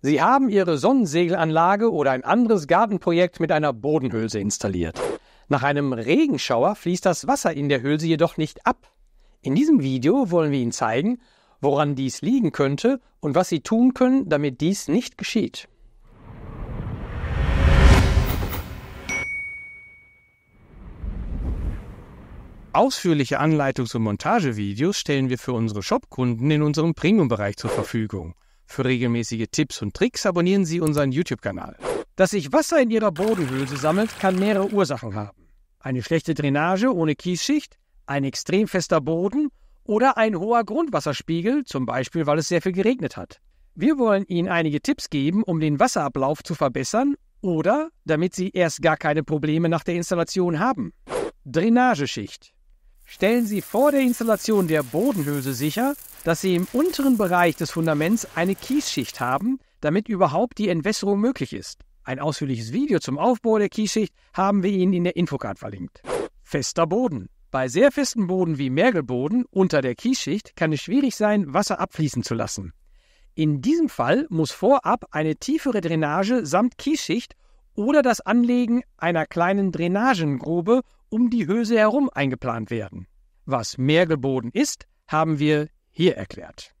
Sie haben Ihre Sonnensegelanlage oder ein anderes Gartenprojekt mit einer Bodenhülse installiert. Nach einem Regenschauer fließt das Wasser in der Hülse jedoch nicht ab. In diesem Video wollen wir Ihnen zeigen, woran dies liegen könnte und was Sie tun können, damit dies nicht geschieht. Ausführliche Anleitungs- und Montagevideos stellen wir für unsere Shop-Kunden in unserem Premium-Bereich zur Verfügung. Für regelmäßige Tipps und Tricks abonnieren Sie unseren YouTube-Kanal. Dass sich Wasser in Ihrer Bodenhülse sammelt, kann mehrere Ursachen haben. Eine schlechte Drainage ohne Kiesschicht, ein extrem fester Boden oder ein hoher Grundwasserspiegel, zum Beispiel weil es sehr viel geregnet hat. Wir wollen Ihnen einige Tipps geben, um den Wasserablauf zu verbessern oder damit Sie erst gar keine Probleme nach der Installation haben. Drainageschicht stellen Sie vor der Installation der Bodenhülse sicher, dass Sie im unteren Bereich des Fundaments eine Kiesschicht haben, damit überhaupt die Entwässerung möglich ist. Ein ausführliches Video zum Aufbau der Kiesschicht haben wir Ihnen in der Infocard verlinkt. Fester Boden. Bei sehr festen Boden wie Mergelboden unter der Kiesschicht kann es schwierig sein, Wasser abfließen zu lassen. In diesem Fall muss vorab eine tiefere Drainage samt Kiesschicht oder das Anlegen einer kleinen Drainagengrube um die Hülse herum eingeplant werden. Was Mergelboden ist, haben wir hier erklärt.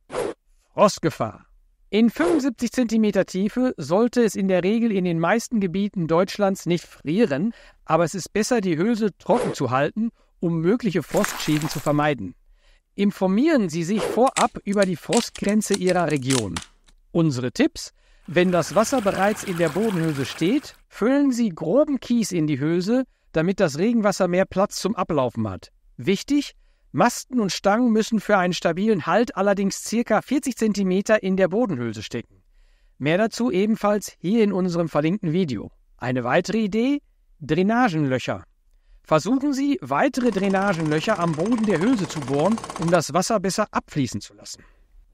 Frostgefahr. In 75 cm Tiefe sollte es in der Regel in den meisten Gebieten Deutschlands nicht frieren, aber es ist besser, die Hülse trocken zu halten, um mögliche Frostschäden zu vermeiden. Informieren Sie sich vorab über die Frostgrenze Ihrer Region. Unsere Tipps wenn das Wasser bereits in der Bodenhülse steht, füllen Sie groben Kies in die Hülse, damit das Regenwasser mehr Platz zum Ablaufen hat. Wichtig, Masten und Stangen müssen für einen stabilen Halt allerdings ca. 40 cm in der Bodenhülse stecken. Mehr dazu ebenfalls hier in unserem verlinkten Video. Eine weitere Idee? Drainagenlöcher. Versuchen Sie, weitere Drainagenlöcher am Boden der Hülse zu bohren, um das Wasser besser abfließen zu lassen.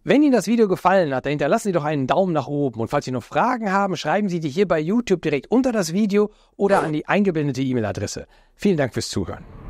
Wenn Ihnen das Video gefallen hat, dann hinterlassen Sie doch einen Daumen nach oben. Und falls Sie noch Fragen haben, schreiben Sie die hier bei YouTube direkt unter das Video oder an die eingeblendete E-Mail-Adresse. Vielen Dank fürs Zuhören.